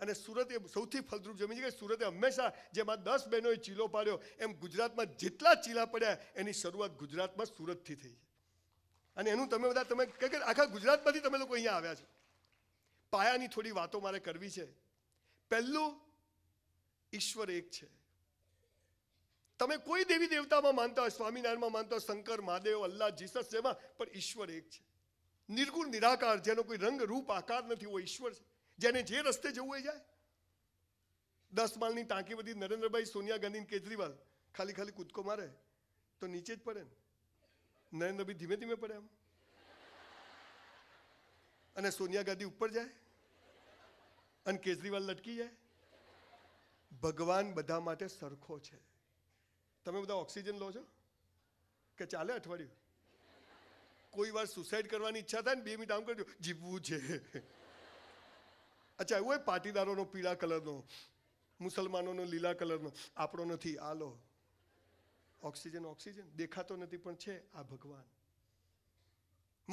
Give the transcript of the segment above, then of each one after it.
અને સુરત સૌથી ફળદ્રુપ જમીન છે કે સુરતે હંમેશા જેમાં દસ બહેનોએ ચીલો પાડ્યો એમ ગુજરાતમાં જેટલા ચીલા પડ્યા એની શરૂઆત ગુજરાતમાં સુરતથી થઈ છે અને એનું તમે બધા તમે કે આખા ગુજરાતમાંથી તમે લોકો અહીંયા આવ્યા છો પાયાની થોડી વાતો મારે કરવી છે પહેલું ઈશ્વર એક છે તમે કોઈ દેવી દેવતામાં માનતા હોય સ્વામિનારાયણમાં માનતા હોય શંકર મહાદેવ અલ્લાહ જીસસ જેમાં પણ ઈશ્વર એક છે નિર્ગુણ નિરાકાર જેનો કોઈ રંગ રૂપ આકાર નથી એવો ઈશ્વર છે જેને જે રસ્તે જવું એ જાય દસ માલની ટાંકી બધી નરેન્દ્રભાઈ સોનિયા ગાંધી કેજરીવાલ ખાલી ખાલી કૂદકો મારે તો નીચે જ પડે ને નરેન્દ્રભાઈ ધીમે ધીમે પડે એમ અને સોનિયા ગાંધી ઉપર જાય અને કેજરીવાલ લટકી જાય ભગવાન બધા માટે સરખો છે તમે બધા ઓક્સિજન લો છો કે ચાલે અઠવાડિયું કોઈ વાર સુસાઇડ કરવાની ઈચ્છા થાય ને બે મિનિટ આમ કરજો જીવવું છે અચ્છા હોય પાટીદારોનો પીળા કલરનો મુસલમાનોનો લીલા કલરનો આપણો નથી આ લો ઓક્સિજન ઓક્સિજન દેખાતો નથી પણ છે આ ભગવાન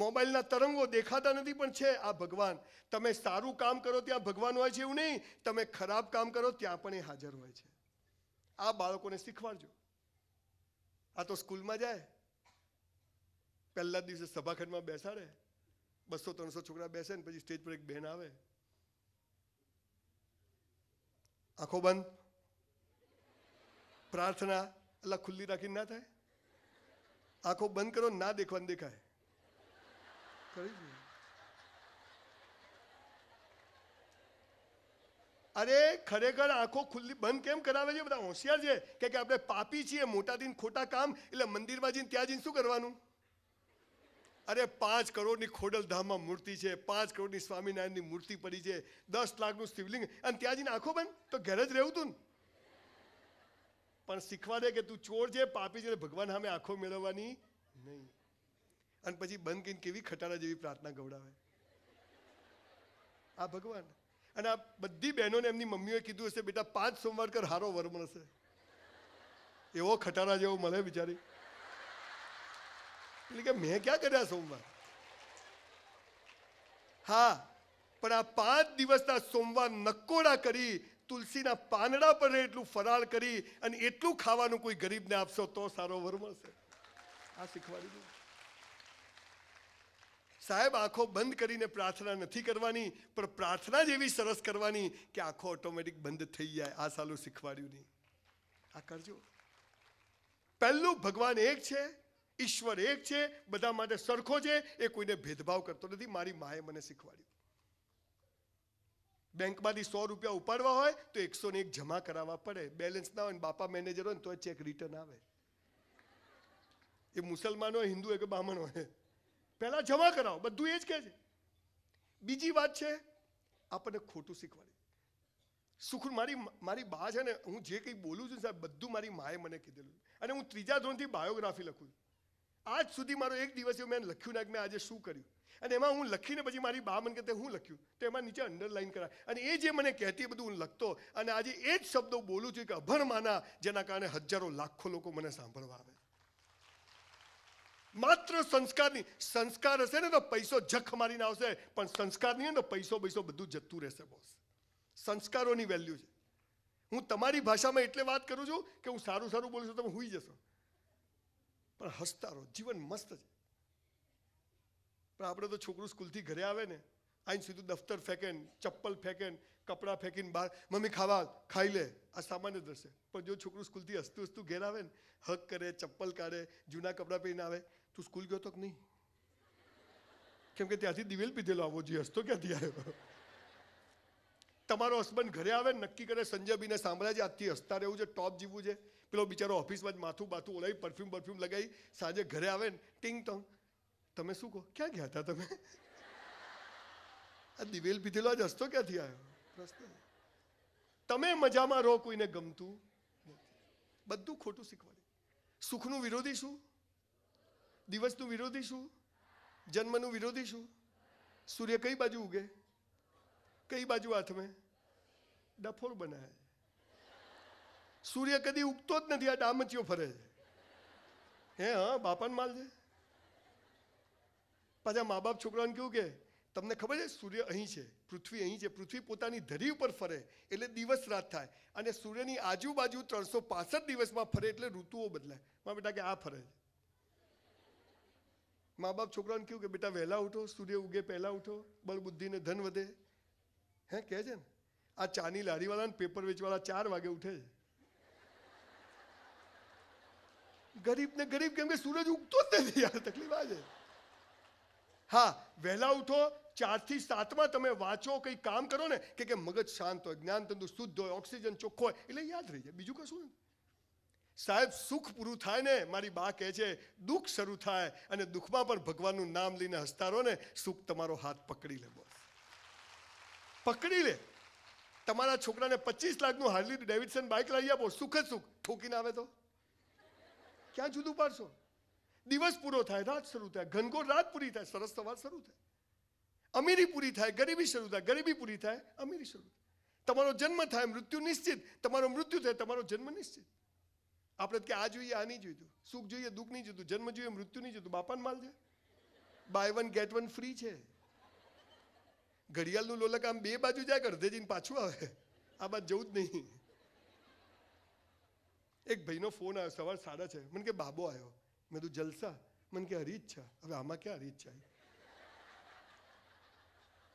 મોબાઈલના તરંગો દેખાતા નથી પણ છે આ ભગવાન તમે સારું કામ કરો ત્યાં ભગવાન હોય છે એવું નહીં તમે ખરાબ કામ કરો ત્યાં પણ એ હાજર હોય છે આ બાળકોને શીખવાડજો આ તો સ્કૂલમાં જાય પહેલા દિવસે સભાખંડમાં બેસાડે બસો ત્રણસો છોકરા બેસે ને પછી સ્ટેજ પર એક બહેન આવે આંખો બંધ પ્રાર્થના એટલે ખુલ્લી રાખીને ના થાય આંખો બંધ કરો ના દેખવાનું દેખાય અરે ખરેખર આંખો ખુલ્લી બંધ કેમ કરાવે છે બધા હોશિયાર છે કે આપણે પાપી છીએ મોટા દિન ખોટા કામ એટલે મંદિરમાં જઈને ત્યાં જઈને શું કરવાનું અરે પાંચ કરોડની ખોડલધામમાં મૂર્તિ છે પાંચ કરોડની સ્વામિનારાયણની મૂર્તિ પડી છે દસ લાખનું શિવલિંગ અને ત્યાં જઈને આંખો બંધ તો ઘરે જ રહેવું તું પણ શીખવા દે કે તું ચોર છે પાપી છે ભગવાન સામે આંખો મેળવવાની નહીં અને પછી બંધ કરીને કેવી ખટારા જેવી પ્રાર્થના ગવડાવે આ ભગવાન અને આ બધી બહેનોને એમની મમ્મીઓએ કીધું હશે બેટા પાંચ સોમવાર કર હારો વર્મ હશે એવો ખટારા જેવો મળે બિચારી એટલે કે મેં ક્યાં કર્યા સોમવાર હા પણ આ પાંચ દિવસના સોમવાર નકોડા કરી તુલસીના પાંદડા પર એટલું ફરાળ કરી અને એટલું ખાવાનું કોઈ ગરીબને આપશો તો સારો વર મળશે આ શીખવાડી દઉં સાહેબ આંખો બંધ કરીને પ્રાર્થના નથી કરવાની પણ પ્રાર્થના જ એવી સરસ કરવાની કે આંખો ઓટોમેટિક બંધ થઈ જાય આ સાલું શીખવાડ્યું નહીં આ કરજો પહેલું ભગવાન એક છે ઈશ્વર એક છે બધા માટે સરખો છે એ કોઈને ભેદભાવ કરતો નથી મારી માએ મને શીખવાડ્યું બેંકમાંથી સો રૂપિયા ઉપાડવા હોય તો એકસો ને એક જમા કરાવવા પડે બેલેન્સ ના હોય બાપા મેનેજર હોય ને તો ચેક રિટર્ન આવે એ મુસલમાન હોય હિન્દુ હોય કે બ્રાહ્મણ હોય પહેલાં જમા કરાવો બધું એ જ કહે છે બીજી વાત છે આપણને ખોટું શીખવાડે સુખું મારી મારી બા છે ને હું જે કંઈ બોલું છું સાહેબ બધું મારી માએ મને કીધેલું અને હું ત્રીજા ધોરણથી બાયોગ્રાફી લખું છું આજ સુધી મારો એક દિવસ એવું મેં લખ્યું ના કે મેં આજે શું કર્યું અને એમાં હું લખીને પછી મારી બા મને કહેતા હું લખ્યું તો એમાં નીચે અંડરલાઈન કરાય અને એ જે મને કહેતી બધું હું લખતો અને આજે એ જ શબ્દો બોલું છું કે અભણ જેના કારણે હજારો લાખો લોકો મને સાંભળવા આવે માત્ર સંસ્કારની સંસ્કાર હશે ને તો પૈસો જખ મારીને આવશે પણ સંસ્કારની તો પૈસો પૈસો બધું જતું રહેશે બોસ સંસ્કારોની વેલ્યુ છે હું તમારી ભાષામાં એટલે વાત કરું છું કે હું સારું સારું બોલું છું તમે હોઈ જશો હસતા રો જીવન મસ્ત છે પણ આપણે તો છોકરો સ્કૂલ થી ઘરે આવે ને આઈન સીધું દફતર ફેકેન ચપ્પલ ફેકેન કપડા ફેકેન બાર મમ્મી ખાવા ખાઈ લે આ સામાન્ય દર્સે પણ જો છોકરો સ્કૂલ થી અસ્તવસ્તું ઘરે આવે ને હક કરે ચપ્પલ કાડે જૂના કપડા પહેરીને આવે તું સ્કૂલ ગયો તો કે નહીં કેમ કે ત્યાથી દિવેલ પીધેલો આવો જે હસતો કેત ત્યારે તમારો હસબન્ડ ઘરે આવે ને નક્કી કરે સંજયબીને સાંભળાજે આથી હસતા રેવું છે ટોપ જીવવું છે કલો બિચારો ઓફિસમાં જ માથું બાથું ઓલી પરફ્યુમ પરફ્યુમ લગાઈ સાજે ઘરે આવે ટિંગ ટંગ તમે શું કો કે કેતા તમે આ દિવેલ બીથેલા આજ હતો કે થી આયો પ્રશ્ન તમે મજામાં રો કોઈને ગમતું બધું ખોટું શીખવાડે સુખનો વિરોધી છું દિવસનો વિરોધી છું જન્મનો વિરોધી છું સૂર્ય કઈ બાજુ ઉગે કઈ બાજુ આથમે ડફોર બનાય સૂર્ય કદી ઉગતો જ નથી આ ડામચીઓ ફરે છે હે હા બાપાને માલ છે પાછા મા બાપ છોકરાઓને કેવું કે તમને ખબર છે સૂર્ય અહીં છે પૃથ્વી અહીં છે પૃથ્વી પોતાની ધરી ઉપર ફરે એટલે દિવસ રાત થાય અને સૂર્યની આજુબાજુ ત્રણસો પાસઠ દિવસમાં ફરે એટલે ઋતુઓ બદલાય મા બેટા કે આ ફરે છે મા બાપ છોકરાઓને કહ્યું કે બેટા વહેલા ઉઠો સૂર્ય ઉગે પહેલાં ઉઠો બળબુદ્ધિને ધન વધે હે કહે છે ને આ ચાની લારીવાળાને પેપર વેચવાળા ચાર વાગે ઉઠે છે ગરીબ ને ગરીબ કેમ કે સૂરજ ઉગતો જ નથી યાર તકલીફ આજે હા વહેલા ઉઠો ચાર ચારથી સાતમાં તમે વાંચો કંઈ કામ કરો ને કે કે મગજ શાંત હોય જ્ઞાન તંદુર શુદ્ધ હોય ઓક્સિજન ચોખ્ખો હોય એટલે યાદ રહી જાય બીજું કશું નથી સાહેબ સુખ પૂરું થાય ને મારી બા કહે છે દુઃખ શરૂ થાય અને દુઃખમાં પણ ભગવાનનું નામ લઈને હસતા રહો ને સુખ તમારો હાથ પકડી લે બસ પકડી લે તમારા છોકરાને પચીસ લાખનું હાર્લી ડેવિડસન બાઇક લઈ આપો સુખ જ સુખ ઠોકીને આવે તો ક્યાં જુદું પાડશો દિવસ પૂરો થાય રાત શરૂ થાય ઘનઘોર રાત પૂરી થાય સરસ સવાર શરૂ થાય અમીરી પૂરી થાય ગરીબી શરૂ થાય ગરીબી પૂરી થાય અમીરી શરૂ થાય તમારો જન્મ થાય મૃત્યુ નિશ્ચિત તમારો મૃત્યુ થાય તમારો જન્મ નિશ્ચિત આપણે કે આ જોઈએ આ નહીં જોઈતું સુખ જોઈએ દુઃખ નહીં જોતું જન્મ જોઈએ મૃત્યુ નહીં જોતું બાપાને માલ છે buy one get one free છે ઘડિયાળનું લોલક આમ બે બાજુ જાય અડધે જઈને પાછું આવે આ બાદ જવું જ નહીં એક ભાઈનો ફોન આવ્યો સવાર સાડા છે મને કે બાબો આવ્યો મેં તું જલસા મને કે હરી ઈચ્છા હવે આમાં ક્યાં હરી ઈચ્છા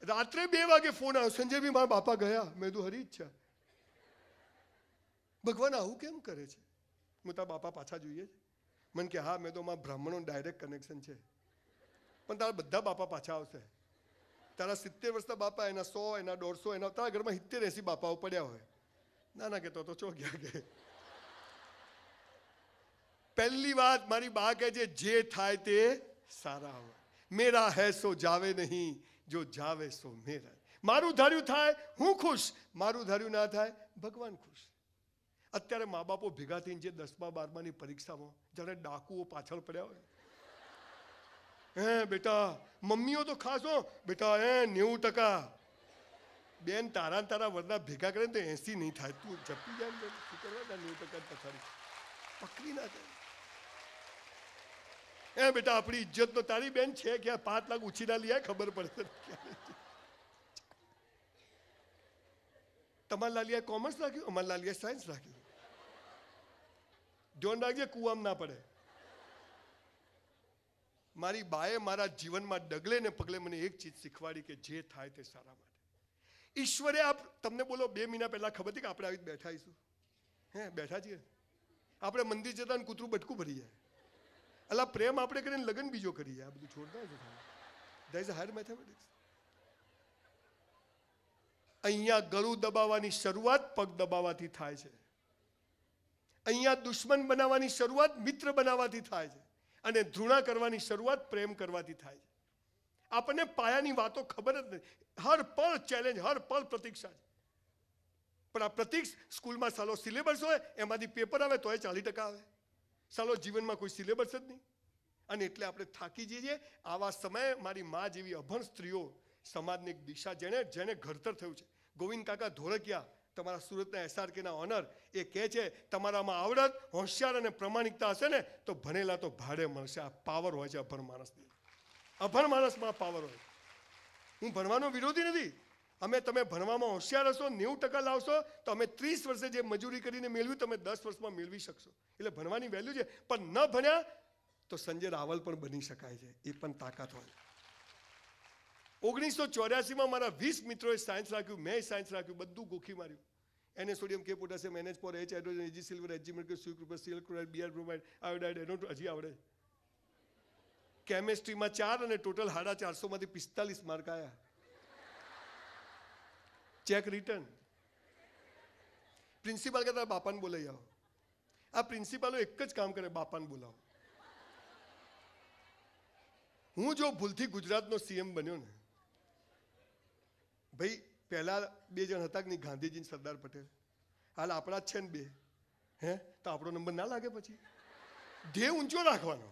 રાત્રે બે વાગે ફોન આવ્યો સંજયભાઈ મારા બાપા ગયા મેં તું હરી ઈચ્છા ભગવાન આવું કેમ કરે છે મેં તારા બાપા પાછા જોઈએ છે મને કે હા મેં તો મારા બ્રાહ્મણો ડાયરેક્ટ કનેક્શન છે પણ તારા બધા બાપા પાછા આવશે તારા સિત્તેર વર્ષના બાપા એના સો એના દોઢસો એના તારા ઘરમાં સિત્તેર એસી બાપાઓ પડ્યા હોય ના ના કહેતો તો ચો ગયા કે पहली बात मारी बाके जे जे थाये ते सारा होय मेरा है सो जावे नहीं जो जावे सो मेरा मारू धरियो थाय हूं खुश मारू धरियो ना थाय भगवान खुश અત્યારે માબાપો ભેગા થી જે 10મા 12મા ની પરીક્ષામાં જણે ડાકુઓ પાછળ પડ્યા હોય હે બેટા મમ્મીઓ તો ખાસો બેટા એ 90% બેન તારા તારા વર્ના ભેગા કરે તો 80 નહીં થાય તું જતી જઈને કરવા જ નહી 100% પસરક પકડી ના થાય એ બેટા આપણી ઇજ્જત તો તારી બેન છે કે પાંચ લાખ ઉછીના લઈ ખબર પડશે તમારા લાલિયા કોમર્સ રાખ્યું અમારા લાલિયા સાયન્સ રાખ્યું ધ્યાન રાખજે કુવામ ના પડે મારી બાએ મારા જીવનમાં ડગલે ને પગલે મને એક ચીજ શીખવાડી કે જે થાય તે સારા માટે ઈશ્વરે આપ તમને બોલો બે મહિના પહેલા ખબર હતી કે આપણે આવી બેઠા આવીશું હે બેઠા છીએ આપણે મંદિર જતા કૂતરું બટકું ભરી જાય એટલે પ્રેમ આપણે કરીને લગ્ન બીજો કરી જાય આ બધું છોડતા છે દેટ હાયર મેથેમેટિક્સ અહીંયા ગળું દબાવવાની શરૂઆત પગ દબાવવાથી થાય છે અહીંયા દુશ્મન બનાવવાની શરૂઆત મિત્ર બનાવવાથી થાય છે અને ધૃણા કરવાની શરૂઆત પ્રેમ કરવાથી થાય છે આપણને પાયાની વાતો ખબર જ નથી હર પળ ચેલેન્જ હર પળ પ્રતીક્ષા છે પણ આ પ્રતિક્ષ સ્કૂલમાં સાલો સિલેબસ હોય એમાંથી પેપર આવે તો એ ચાલી ટકા આવે સાલો જીવનમાં કોઈ સિલેબસ જ નહીં અને એટલે આપણે થાકી જઈએ આવા સમયે મારી મા જેવી અભણ સ્ત્રીઓ સમાજની એક દિશા જેણે જેને ઘડતર થયું છે ગોવિંદ કાકા ધોળકિયા તમારા સુરતના એસઆરકેના ઓનર એ કહે છે તમારામાં આવડત હોશિયાર અને પ્રમાણિકતા હશે ને તો ભણેલા તો ભાડે મળશે આ પાવર હોય છે અભણ માણસની અભણ માણસમાં પાવર હોય હું ભણવાનો વિરોધી નથી અમે તમે ભણવામાં હોશિયાર હશો નેવું ટકા લાવશો તો અમે ત્રીસ વર્ષે જે મજૂરી કરીને મેળવ્યું તમે દસ વર્ષમાં મેળવી શકશો એટલે ભણવાની વેલ્યુ છે પણ ન ભણ્યા તો સંજય રાવલ પણ બની શકાય છે એ પણ તાકાત હોય ઓગણીસો ચોર્યાસીમાં મારા વીસ મિત્રોએ સાયન્સ રાખ્યું મેં સાયન્સ રાખ્યું બધું ગોખી માર્યું એને સોડિયમ કે પોટાશિયમ મેનેજ four H hydrogen AG silver AG મેળવ્યું સુઇક રૂપિયા સિલ ક્લોરાઇડ બીઆર બ્રોમાઇડ આયોડાઇડ એનો હજી આવડે કેમેસ્ટ્રીમાં ચાર અને ટોટલ સાડા ચારસોમાંથી પિસ્તાલીસ માર્ક આવ્યા ચેક રિટર્ન પ્રિન્સિપાલ કે તારા બાપાને બોલાવી આવો આ પ્રિન્સિપાલો એક જ કામ કરે બાપાને બોલાવો હું જો ભૂલથી ગુજરાતનો સીએમ બન્યો ને ભાઈ પહેલાં બે જણ હતા કે નહીં ગાંધીજી સરદાર પટેલ હાલ આપણા જ છે ને બે હે તો આપણો નંબર ના લાગે પછી ધ્યેય ઊંચો રાખવાનો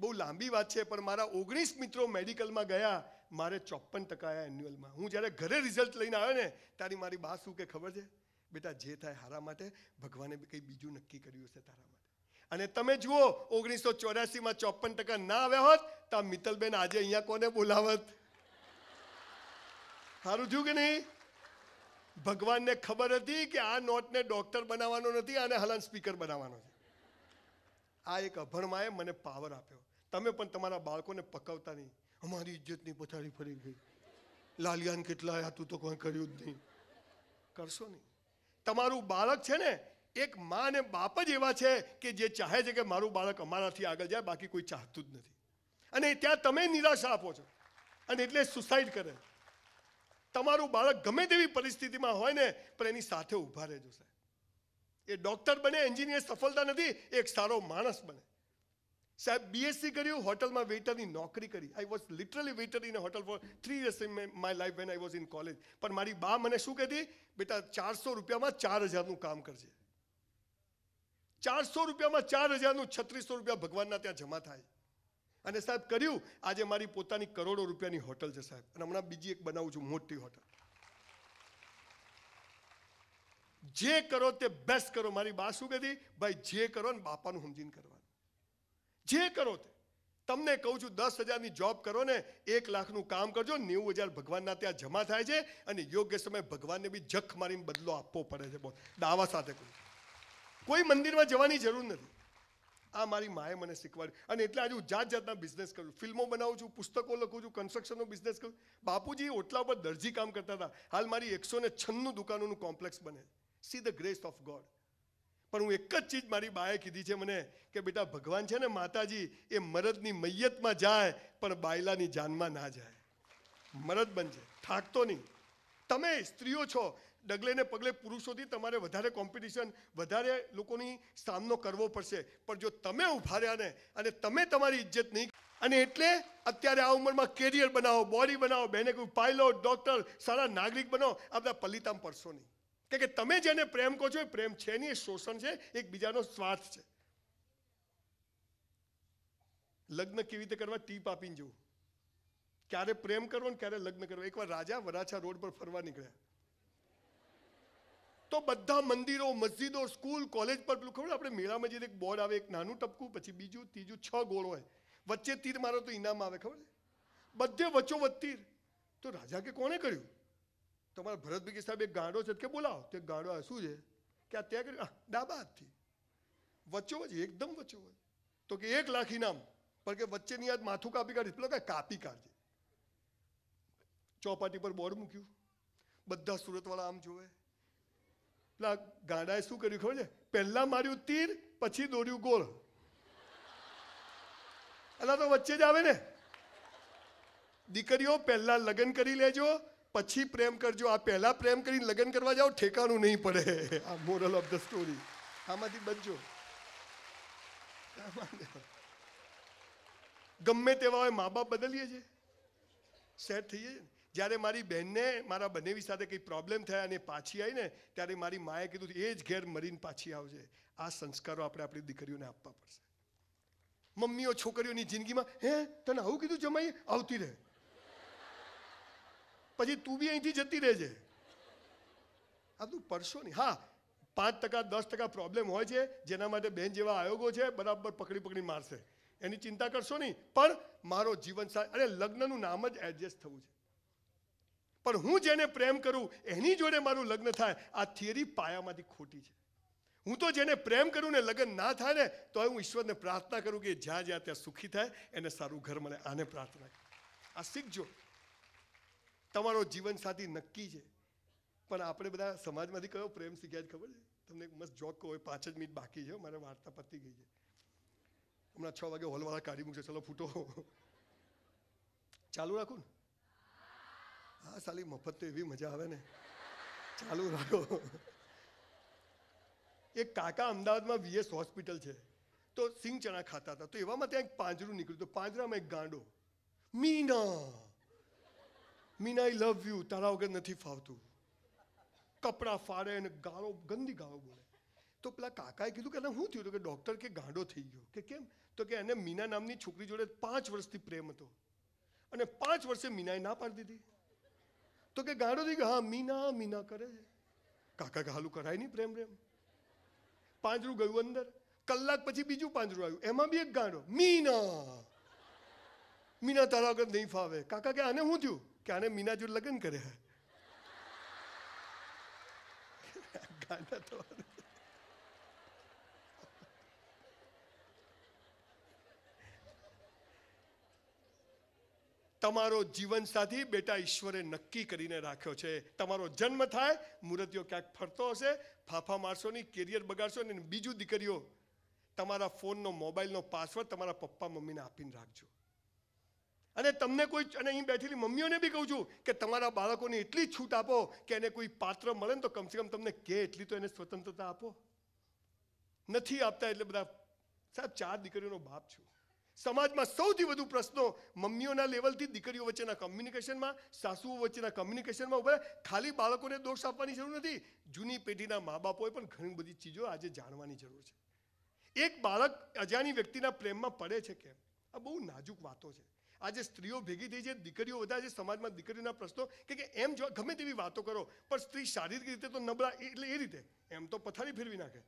બહુ લાંબી વાત છે પણ મારા ઓગણીસ મિત્રો મેડિકલમાં ગયા મારે ચોપન ટકા આવ્યા એન્યુઅલમાં હું જ્યારે ઘરે રિઝલ્ટ લઈને આવ્યો ને તારી મારી બા શું કે ખબર છે બેટા જે થાય હારા માટે ભગવાને કંઈ બીજું નક્કી કર્યું હશે તારા માટે અને તમે જુઓ ઓગણીસો ચોર્યાસીમાં ચોપન ટકા ના આવ્યા હોત તો આ મિત્તલબેન આજે અહીંયા કોને બોલાવત સારું થયું કે નહીં ભગવાનને ખબર હતી કે આ નોટને ડોક્ટર બનાવવાનો નથી આને હલન સ્પીકર બનાવવાનો છે આ એક અભણમાએ મને પાવર આપ્યો તમે પણ તમારા બાળકોને પકવતા નહીં અમારી ઇજ્જતની પથારી ફરી ગઈ લાલિયાન કેટલા તું તો કોઈ કર્યું જ નહીં કરશો નહીં તમારું બાળક છે ને એક મા અને બાપ જ એવા છે કે જે ચાહે છે કે મારું બાળક અમારાથી આગળ જાય બાકી કોઈ ચાહતું જ નથી અને ત્યાં તમે નિરાશા આપો છો અને એટલે સુસાઇડ કરે તમારું બાળક ગમે તેવી પરિસ્થિતિમાં હોય ને પણ એની સાથે ઊભા રહેજો સાહેબ એ ડૉક્ટર બને એન્જિનિયર સફળતા નથી એક સારો માણસ બને સાહેબ બીએસસી કર્યું હોટલમાં વેઇટરની નોકરી કરી I was literally waiter in hotel for three years in my life when I was in college પણ મારી બા મને શું કહેતી બેટા ચારસો રૂપિયામાં ચાર હજારનું કામ કરજે ચારસો રૂપિયામાં ચાર હજારનું છત્રીસો રૂપિયા ભગવાનના ત્યાં જમા થાય અને સાહેબ કર્યું આજે મારી પોતાની કરોડો રૂપિયાની હોટલ છે સાહેબ અને હમણાં બીજી એક બનાવું છું મોટી હોટલ જે કરો તે બેસ્ટ કરો મારી બા શું કહેતી ભાઈ જે કરો ને બાપાનું સમજીને કરવા જે કરો તે તમને કહું છું દસ હજારની જોબ કરો ને એક લાખનું કામ કરજો નેવું હજાર ભગવાનના ત્યાં જમા થાય છે અને યોગ્ય સમયે ભગવાનને બી જખ મારીને બદલો આપવો પડે છે બોલ દાવા સાથે કહું કોઈ મંદિરમાં જવાની જરૂર નથી આ મારી માએ મને શીખવાડ્યું અને એટલે આજે હું જાત જાતના બિઝનેસ કરું ફિલ્મો બનાવું છું પુસ્તકો લખું છું કન્સ્ટ્રક્શનનો બિઝનેસ કરું બાપુજી ઓટલા પર દરજી કામ કરતા હતા હાલ મારી એકસો ને છન્નું દુકાનોનું કોમ્પ્લેક્સ બને see the grace of God પણ હું એક જ ચીજ મારી બાએ કીધી છે મને કે બેટા ભગવાન છે ને માતાજી એ મરદની મૈયતમાં જાય પણ બાયલાની જાનમાં ના જાય મરદ બનશે થાકતો નહીં તમે સ્ત્રીઓ છો ડગલે ને પગલે પુરુષોથી તમારે વધારે કોમ્પિટિશન વધારે લોકોની સામનો કરવો પડશે પણ જો તમે ઉભા રહ્યા ને અને તમે તમારી ઇજ્જત નહીં અને એટલે અત્યારે આ ઉંમરમાં કેરિયર બનાવો બોડી બનાવો બેને કહ્યું પાયલોટ ડૉક્ટર સારા નાગરિક બનાવો આ બધા પલિતામ પડશો નહીં કે તમે જેને પ્રેમ કહો છો એ પ્રેમ છે નહીં એ શોષણ છે એકબીજાનો સ્વાર્થ છે લગ્ન કેવી રીતે કરવા ટીપ આપીને જવું ક્યારે પ્રેમ કરવો ને ક્યારે લગ્ન કરવો એકવાર રાજા વરાછા રોડ પર ફરવા નીકળ્યા તો બધા મંદિરો મસ્જિદો સ્કૂલ કોલેજ પર પેલું ખબર આપણે મેળામાં જઈને એક બોર્ડ આવે એક નાનું ટપકું પછી બીજું ત્રીજું છ ગોળ હોય વચ્ચે તીર મારો તો ઇનામ આવે ખબર બધે વચ્ચોવચ્ચ તીર તો રાજા કે કોણે કર્યું તમારા ભરત ભીગી સાહેબ એક ગાંડો છે કે બોલાવો તે ગાંડો આ શું છે કે આ ત્યાં કરી ડાબા હાથથી વચ્ચો વચ્ચે એકદમ વચ્ચો વચ્ચે તો કે એક લાખ ઇનામ પણ કે વચ્ચેની યાદ માથું કાપી કાઢી પેલો કે કાપી કાઢજે ચોપાટી પર બોર્ડ મૂક્યું બધા સુરતવાળા આમ જોવે પેલા ગાંડાએ શું કર્યું ખબર છે પહેલા માર્યું તીર પછી દોર્યું ગોળ અલા તો વચ્ચે જ આવે ને દીકરીઓ પહેલા લગ્ન કરી લેજો પછી પ્રેમ કરજો આ પહેલાં પ્રેમ કરીને લગ્ન કરવા જાઓ ઠેકાણું નહીં પડે આ મોરલ ઓફ ધ સ્ટોરી આમાંથી બચજો ગમે તેવા હોય મા બાપ બદલીએ છીએ સેટ થઈએ જ્યારે મારી બહેનને મારા બનેવી સાથે કંઈ પ્રોબ્લેમ થયા અને પાછી આવીને ત્યારે મારી માએ કીધું એ જ ઘેર મરીને પાછી આવજે આ સંસ્કારો આપણે આપણી દીકરીઓને આપવા પડશે મમ્મીઓ છોકરીઓની જિંદગીમાં હે તને આવું કીધું જમાઈએ આવતી રહે પછી તું બી અહીંથી જતી રહેજે આ તું પડશો નહીં હા પાંચ ટકા દસ ટકા પ્રોબ્લેમ હોય છે જેના માટે બેન જેવા આયોગો છે બરાબર પકડી પકડી મારશે એની ચિંતા કરશો નહીં પણ મારો જીવન અને લગ્નનું નામ જ એડજસ્ટ થવું છે પણ હું જેને પ્રેમ કરું એની જોડે મારું લગ્ન થાય આ થિયરી પાયામાંથી ખોટી છે હું તો જેને પ્રેમ કરું ને લગ્ન ના થાય ને તો હું ઈશ્વરને પ્રાર્થના કરું કે જ્યાં જ્યાં ત્યાં સુખી થાય એને સારું ઘર મને આને પ્રાર્થના આ શીખજો તમારો જીવનસાથી નક્કી છે પણ આપણે બધા સમાજમાંથી કયો પ્રેમ શીખ્યા છે ખબર છે તમને મસ્ત જોક હોય પાંચ જ મિનિટ બાકી છે મારે વાર્તા પતી ગઈ છે હમણાં છ વાગે હોલવાળા કાઢી મૂકશે ચલો ફૂટો ચાલુ રાખું ને હા સાલી મફત તો એવી મજા આવે ને ચાલુ રાખો એક કાકા અમદાવાદમાં વીએસ હોસ્પિટલ છે તો સિંગ ચણા ખાતા હતા તો એવામાં ત્યાં એક પાંજરું નીકળ્યું તો પાંજરામાં એક ગાંડો Meena Meena I love you તારા વગર નથી ફાવતું કપડાં ફાડે ને ગાળો ગંદી ગાળો બોલે તો પેલા કાકાએ કીધું કે એને શું થયું કે ડૉક્ટર કે ગાંડો થઈ ગયો કે કેમ તો કે એને મીના નામની છોકરી જોડે પાંચ વર્ષથી પ્રેમ હતો અને પાંચ વર્ષે મીનાએ ના પાડી દીધી તો કે ગાંડો થઈ ગયો હા મીના મીના કરે છે કાકા કે હાલું કરાય નહીં પ્રેમ પ્રેમ પાંજરું ગયું અંદર કલાક પછી બીજું પાંજરું આવ્યું એમાં બી એક ગાંડો મીના મીના તારા વગર નહીં ફાવે કાકા કે આને શું થયું કે આને મીનાજુ લગ્ન કર્યા ગાંડા તો તમારો જીવનસાથી બેટા ઈશ્વરે નક્કી કરીને રાખ્યો છે તમારો જન્મ થાય મૂર્તિઓ ક્યાંક ફરતો હશે ફાફા મારશો નહીં કેરિયર બગાડશો ને બીજું દીકરીઓ તમારા ફોનનો મોબાઈલનો પાસવર્ડ તમારા પપ્પા મમ્મીને આપીને રાખજો અને તમને કોઈ અને અહીં બેઠેલી મમ્મીઓને બી કહું છું કે તમારા બાળકોને એટલી છૂટ આપો કે એને કોઈ પાત્ર મળે ને તો કમસે કમ તમને કે એટલી તો એને સ્વતંત્રતા આપો નથી આપતા એટલે બધા સાહેબ ચાર દીકરીઓનો બાપ છું સમાજમાં સૌથી વધુ પ્રશ્નો મમ્મીઓના લેવલથી દીકરીઓ વચ્ચેના કમ્યુનિકેશનમાં સાસુઓ વચ્ચેના કમ્યુનિકેશનમાં ઉભા ખાલી બાળકોને દોષ આપવાની જરૂર નથી જૂની પેઢીના મા બાપોએ પણ ઘણી બધી ચીજો આજે જાણવાની જરૂર છે એક બાળક અજાણી વ્યક્તિના પ્રેમમાં પડે છે કેમ આ બહુ નાજુક વાતો છે આજે સ્ત્રીઓ ભેગી થઈ છે દીકરીઓ બધા સમાજમાં દીકરીઓના પ્રશ્નો કે એમ જો ગમે તેવી વાતો કરો પણ સ્ત્રી શારીરિક રીતે તો નબળા એટલે એ રીતે એમ તો પથારી ફેરવી નાખે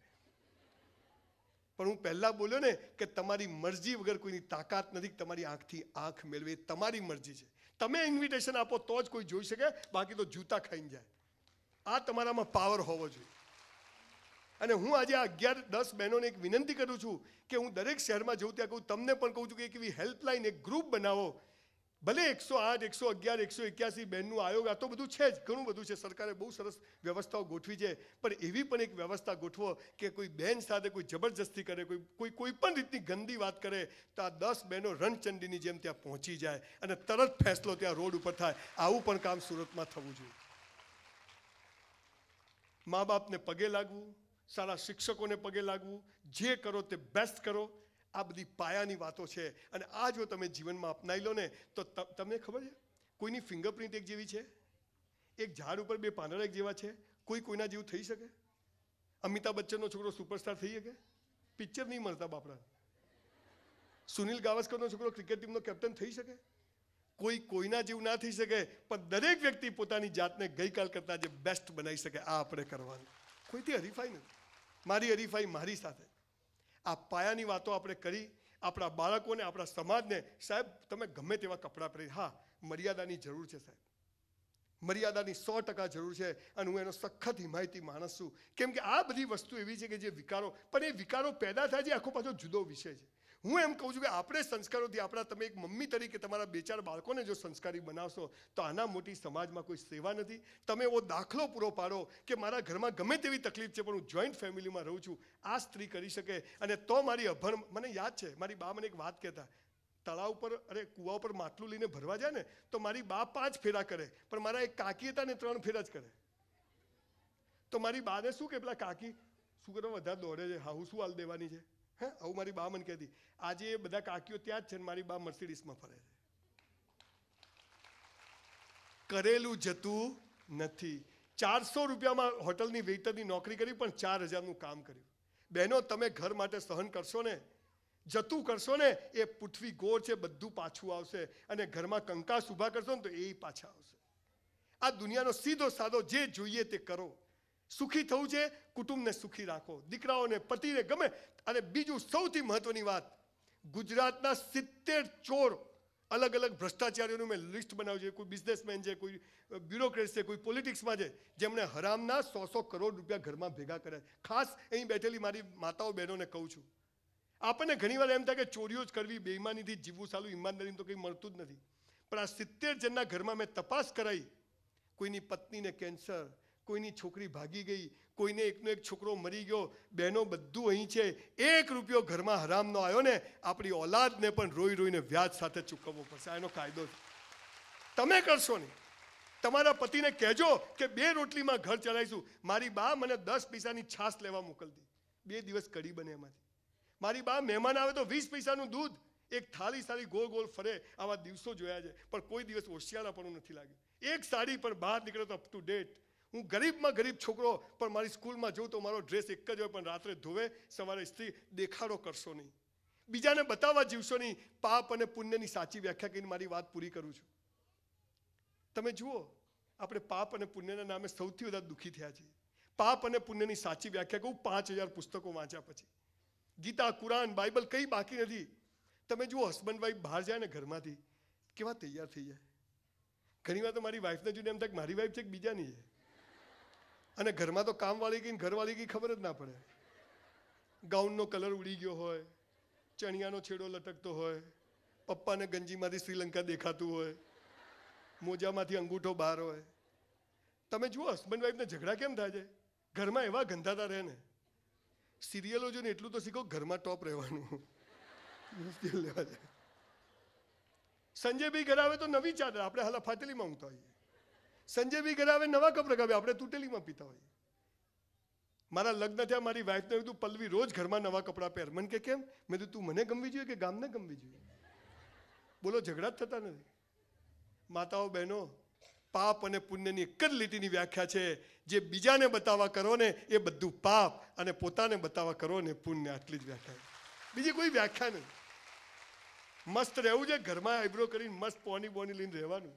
પણ હું પહેલા બોલ્યો ને કે તમારી મરજી વગર કોઈની તાકાત નથી તમારી આંખથી આંખ મેળવે તમારી મરજી છે તમે ઇન્વિટેશન આપો તો જ કોઈ જોઈ શકે બાકી તો જૂતા ખાઈને જાય આ તમારામાં પાવર હોવો જોઈએ અને હું આજે અગિયાર દસ બહેનોને એક વિનંતી કરું છું કે હું દરેક શહેરમાં જઉં ત્યાં કહું તમને પણ કહું છું કે એક એવી હેલ્પલાઇન એક ગ્રુપ બનાવો ભલે એકસો આઠ એકસો અગિયાર એકસો એક્યાસી બેનનું આયોગ આ તો બધું છે જ ઘણું બધું છે સરકારે બહુ સરસ વ્યવસ્થાઓ ગોઠવી છે પણ એવી પણ એક વ્યવસ્થા ગોઠવો કે કોઈ બહેન સાથે કોઈ જબરજસ્તી કરે કોઈ કોઈ કોઈ પણ રીતની ગંદી વાત કરે તો આ દસ બહેનો રણચંડીની જેમ ત્યાં પહોંચી જાય અને તરત ફેસલો ત્યાં રોડ ઉપર થાય આવું પણ કામ સુરતમાં થવું જોઈએ મા બાપને પગે લાગવું સારા શિક્ષકોને પગે લાગવું જે કરો તે બેસ્ટ કરો આ બધી પાયાની વાતો છે અને આ જો તમે જીવનમાં અપનાવી લો ને તો તમને ખબર છે કોઈની ફિંગરપ્રિન્ટ એક જેવી છે એક ઝાડ ઉપર બે પાંદડા એક જેવા છે કોઈ કોઈના જેવું થઈ શકે અમિતાભ બચ્ચનનો છોકરો સુપરસ્ટાર થઈ શકે પિક્ચર નહીં મળતા બાપડા સુનિલ ગાવસ્કરનો છોકરો ક્રિકેટ ટીમનો કેપ્ટન થઈ શકે કોઈ કોઈના જેવું ના થઈ શકે પણ દરેક વ્યક્તિ પોતાની જાતને ગઈકાલ કરતાં જે બેસ્ટ બનાવી શકે આ આપણે કરવાનું કોઈથી હરીફાઈ નથી મારી હરીફાઈ મારી સાથે આ પાયાની વાતો આપણે કરી આપણા બાળકોને આપણા સમાજને સાહેબ તમે ગમે તેવા કપડાં પહેરી હા મર્યાદાની જરૂર છે સાહેબ મર્યાદાની સો ટકા જરૂર છે અને હું એનો સખત હિમાયતી માણસ છું કેમ કે આ બધી વસ્તુ એવી છે કે જે વિકારો પણ એ વિકારો પેદા થાય છે આખો પાછો જુદો વિષય છે હું એમ કહું છું કે આપણે સંસ્કારોથી આપણા તમે એક મમ્મી તરીકે તમારા બે ચાર બાળકોને જો સંસ્કારી બનાવશો તો આના મોટી સમાજમાં કોઈ સેવા નથી તમે એવો દાખલો પૂરો પાડો કે મારા ઘરમાં ગમે તેવી તકલીફ છે પણ હું જોઈન્ટ ફેમિલીમાં રહું છું આ સ્ત્રી કરી શકે અને તો મારી અભણ મને યાદ છે મારી બા મને એક વાત કહેતા તળાવ પર અરે કૂવા ઉપર માટલું લઈને ભરવા જાય ને તો મારી બા પાંચ ફેરા કરે પણ મારા એક કાકી હતા ને ત્રણ ફેરા જ કરે તો મારી બાને શું કે પેલા કાકી શું કરો વધારે દોડે છે હા હું શું હાલ દેવાની છે હે આવું મારી બા મને કહેતી આજે એ બધા કાકીઓ ત્યાં જ છે મારી બા મર્સિડીસમાં ફરે છે કરેલું જતું નથી ચારસો રૂપિયામાં હોટલની વેઇટરની નોકરી કરી પણ ચાર હજારનું કામ કર્યું બહેનો તમે ઘર માટે સહન કરશો ને જતું કરશો ને એ પૃથ્વી ગોળ છે બધું પાછું આવશે અને ઘરમાં કંકાસ ઊભા કરશો ને તો એ પાછા આવશે આ દુનિયાનો સીધો સાધો જે જોઈએ તે કરો સુખી થવું છે કુટુંબને સુખી રાખો દીકરાઓને પતિને ગમે અને બીજું સૌથી મહત્વની વાત ગુજરાતના સિત્તેર ચોર અલગ અલગ ભ્રષ્ટાચારીઓનું મેં લિસ્ટ બનાવ્યું છે કોઈ બિઝનેસમેન છે કોઈ બ્યુરોક્રેટ છે કોઈ પોલિટિક્સમાં છે જેમણે હરામના સો સો કરોડ રૂપિયા ઘરમાં ભેગા કર્યા ખાસ અહીં બેઠેલી મારી માતાઓ બહેનોને કહું છું આપણને ઘણીવાર એમ થાય કે ચોરીઓ જ કરવી બેઈમાનીથી જીવવું સારું ઈમાનદારી તો કંઈ મળતું જ નથી પણ આ સિત્તેર જણના ઘરમાં મેં તપાસ કરાવી કોઈની પત્નીને કેન્સર કોઈની છોકરી ભાગી ગઈ કોઈને એકનો એક છોકરો મરી ગયો બહેનો બધું અહીં છે એક રૂપિયો ઘરમાં હરામનો આવ્યો ને આપણી ઓલાદને પણ રોઈ રોઈને વ્યાજ સાથે ચૂકવવો પડશે એનો કાયદો તમે કરશો નહીં તમારા પતિને કહેજો કે બે રોટલીમાં ઘર ચલાવીશું મારી બા મને દસ પૈસાની છાશ લેવા મોકલતી બે દિવસ કડી બને એમાંથી મારી બા મહેમાન આવે તો વીસ પૈસાનું દૂધ એક થાળી સારી ગોળ ગોળ ફરે આવા દિવસો જોયા છે પણ કોઈ દિવસ હોશિયારા પણ નથી લાગ્યું એક સાડી પર બહાર નીકળે તો અપ ટુ ડેટ હું ગરીબમાં ગરીબ છોકરો પણ મારી સ્કૂલમાં જઉં તો મારો ડ્રેસ એક જ હોય પણ રાત્રે ધોવે સવારે સ્ત્રી દેખાડો કરશો નહીં બીજાને બતાવવા જીવશો નહીં પાપ અને પુણ્યની સાચી વ્યાખ્યા કરીને મારી વાત પૂરી કરું છું તમે જુઓ આપણે પાપ અને પુણ્યના નામે સૌથી વધારે દુઃખી થયા છીએ પાપ અને પુણ્યની સાચી વ્યાખ્યા કહું પાંચ હજાર પુસ્તકો વાંચ્યા પછી ગીતા કુરાન બાઇબલ કંઈ બાકી નથી તમે જુઓ હસબન્ડ વાઈફ બહાર જાય ને ઘરમાંથી કેવા તૈયાર થઈ જાય ઘણીવાર તો મારી વાઈફને જોઈને એમ થાય મારી વાઈફ છે કે બીજાની છે અને ઘરમાં તો કામવાળી ગઈ ઘરવાળી ગઈ ખબર જ ના પડે ગાઉનનો કલર ઉડી ગયો હોય ચણિયાનો છેડો લટકતો હોય પપ્પાને ગંજીમાંથી શ્રીલંકા દેખાતું હોય મોજામાંથી અંગૂઠો બહાર હોય તમે જુઓ હસબન્ડ વાઈફને ઝઘડા કેમ થાય છે ઘરમાં એવા ગંધાતા રહે ને સિરિયલો જોઈને એટલું તો શીખો ઘરમાં ટોપ રહેવાનું લેવા જાય સંજય ભાઈ ઘરે આવે તો નવી ચાદર આપણે હાલા ફાટેલીમાં ઊંઘતા હોઈએ સંજય બી ગરાવે નવા કપ રગાવ્યા આપણે તૂટેલીમાં પીતા હોઈએ મારા લગ્ન થયા મારી વાઈફને કીધું પલ્લવી રોજ ઘરમાં નવા કપડાં પહેર મને કે કેમ મેં કીધું તું મને ગમવી જોઈએ કે ગામને ગમવી જોઈએ બોલો ઝઘડા જ થતા નથી માતાઓ બહેનો પાપ અને પુણ્યની એક જ લીટીની વ્યાખ્યા છે જે બીજાને બતાવવા કરો ને એ બધું પાપ અને પોતાને બતાવવા કરો ને પુણ્ય આટલી જ વ્યાખ્યા બીજી કોઈ વ્યાખ્યા નથી મસ્ત રહેવું છે ઘરમાં આઈબ્રો કરીને મસ્ત પોની બોની લઈને રહેવાનું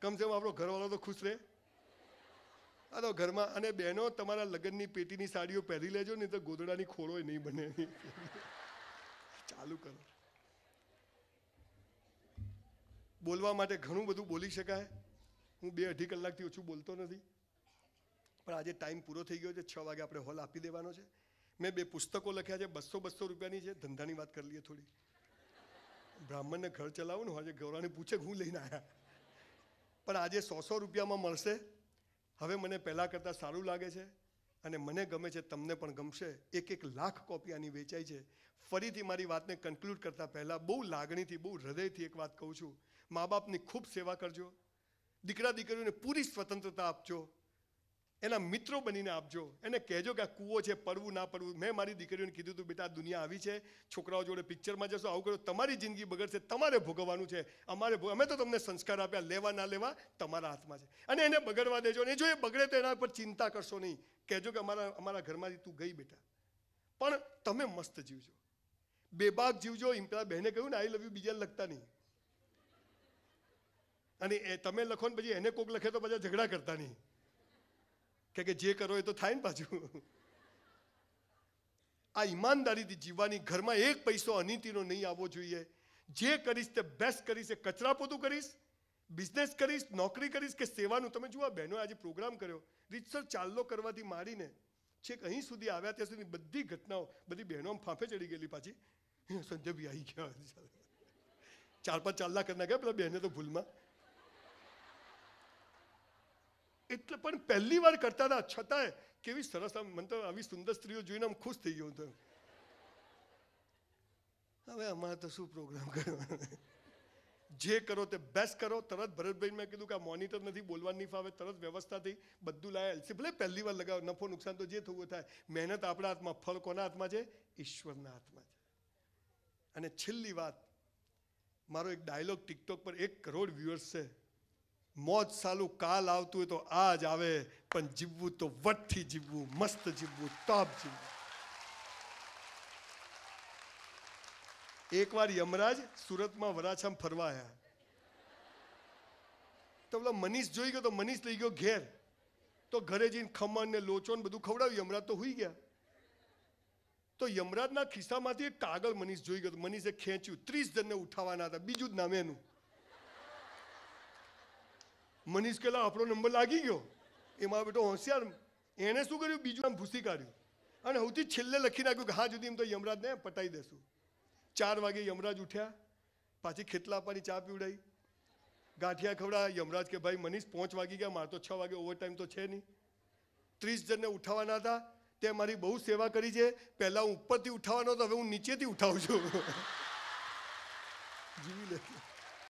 કમસેમ આપણો ઘરવાળો તો ખુશ રહે આ તો ઘરમાં અને બહેનો તમારા લગ્નની પેટીની સાડીઓ પહેરી લેજો ને તો ગોદડાની ખોળો નહીં બને ચાલુ કરો બોલવા માટે ઘણું બધું બોલી શકાય હું બે અઢી કલાકથી ઓછું બોલતો નથી પણ આજે ટાઈમ પૂરો થઈ ગયો છે છ વાગે આપણે હોલ આપી દેવાનો છે મેં બે પુસ્તકો લખ્યા છે બસો બસો રૂપિયાની છે ધંધાની વાત કરી લઈએ થોડી બ્રાહ્મણને ઘર ચલાવું ને આજે ગૌરાને પૂછે હું લઈને આવ્યા પણ આજે સો સો રૂપિયામાં મળશે હવે મને પહેલાં કરતાં સારું લાગે છે અને મને ગમે છે તમને પણ ગમશે એક એક લાખ કોપી આની વેચાઈ છે ફરીથી મારી વાતને કન્ક્લુડ કરતાં પહેલાં બહુ લાગણીથી બહુ હૃદયથી એક વાત કહું છું મા બાપની ખૂબ સેવા કરજો દીકરા દીકરીઓને પૂરી સ્વતંત્રતા આપજો એના મિત્રો બનીને આપજો એને કહેજો કે આ કૂવો છે પડવું ના પડવું મેં મારી દીકરીઓને કીધું હતું બેટા દુનિયા આવી છે છોકરાઓ જોડે પિક્ચરમાં જશો આવું કરો તમારી જિંદગી બગડશે તમારે ભોગવવાનું છે અમારે અમે તો તમને સંસ્કાર આપ્યા લેવા ના લેવા તમારા હાથમાં છે અને એને બગડવા દેજો અને જો એ બગડે તો એના પર ચિંતા કરશો નહીં કહેજો કે અમારા અમારા ઘરમાંથી તું ગઈ બેટા પણ તમે મસ્ત જીવજો બેબાક જીવજો પેલા બહેને કહ્યું ને આઈ લવ યુ બીજા લખતા નહીં અને એ તમે લખો ને પછી એને કોક લખે તો બધા ઝઘડા કરતા નહીં કે કે જે કરો એ તો થાય ને પાછું આ ઈમાનદારીથી જીવવાની ઘરમાં એક પૈસો અનિતિનો નહીં આવવો જોઈએ જે કરીશ તે બેસ્ટ કરીશ એ કચરા પોતું કરીશ બિઝનેસ કરીશ નોકરી કરીશ કે સેવાનું તમે જુઓ બહેનો આજે પ્રોગ્રામ કર્યો રીતસર ચાલ્લો કરવાથી મારીને છેક અહીં સુધી આવ્યા ત્યાં સુધી બધી ઘટનાઓ બધી બહેનો ફાંફે ચડી ગયેલી પાછી સંજય આવી ગયા ચાર પાંચ ચાલ્લા કરી ગયા પેલા બહેને તો ભૂલમાં એટલે પણ પહેલી વાર કરતા હતા છતાંય કેવી સરસ આમ મને તો આવી સુંદર સ્ત્રીઓ જોઈને આમ ખુશ થઈ ગયો હતો હવે અમારે તો શું પ્રોગ્રામ કરવાનો જે કરો તે બેસ્ટ કરો તરત ભરતભાઈ મેં કીધું કે આ મોનિટર નથી બોલવાની ફાવે તરત વ્યવસ્થા થઈ બધું લાયા એલસી ભલે પહેલી વાર લગાવો નફો નુકસાન તો જે થવું થાય મહેનત આપણા હાથમાં ફળ કોના હાથમાં છે ઈશ્વરના હાથમાં છે અને છેલ્લી વાત મારો એક ડાયલોગ ટિકટોક પર એક કરોડ વ્યૂઅર્સ છે મોજ સાલું કાલ આવતું હોય તો આ જ આવે પણ જીવવું તો વટથી જીવવું મસ્ત જીવવું તપ જીવવું એકવાર યમરાજ સુરતમાં વરાછામ ફરવા આવ્યા તો પેલા મનીષ જોઈ ગયો તો મનીષ લઈ ગયો ઘેર તો ઘરે જઈને ખમણ ને લોચો ને બધું ખવડાવ્યું યમરાજ તો હોઈ ગયા તો યમરાજના ખિસ્સામાંથી એક કાગળ મનીષ જોઈ ગયો મનીષે ખેંચ્યું ત્રીસ જણને ઉઠાવવાના હતા બીજું જ નામ એનું મનીષ કેલા આપણો નંબર લાગી ગયો એ મારો બેટો હોશિયાર એણે શું કર્યું બીજું નામ ભૂસી કાઢ્યું અને સૌથી છેલ્લે લખી નાખ્યું કે હા જુદી એમ તો યમરાજને પટાઈ દેશું ચાર વાગે યમરાજ ઉઠ્યા પાછી ખેતલા પાણી ચા પીવડાઈ ગાંઠિયા ખવડા યમરાજ કે ભાઈ મનીષ પાંચ વાગી ગયા મારે તો છ વાગે ઓવર ટાઈમ તો છે નહીં ત્રીસ જણને ઉઠાવવાના હતા તે મારી બહુ સેવા કરી છે પહેલાં હું ઉપરથી ઉઠાવવાનો હતો હવે હું નીચેથી ઉઠાવું છું જીવી લે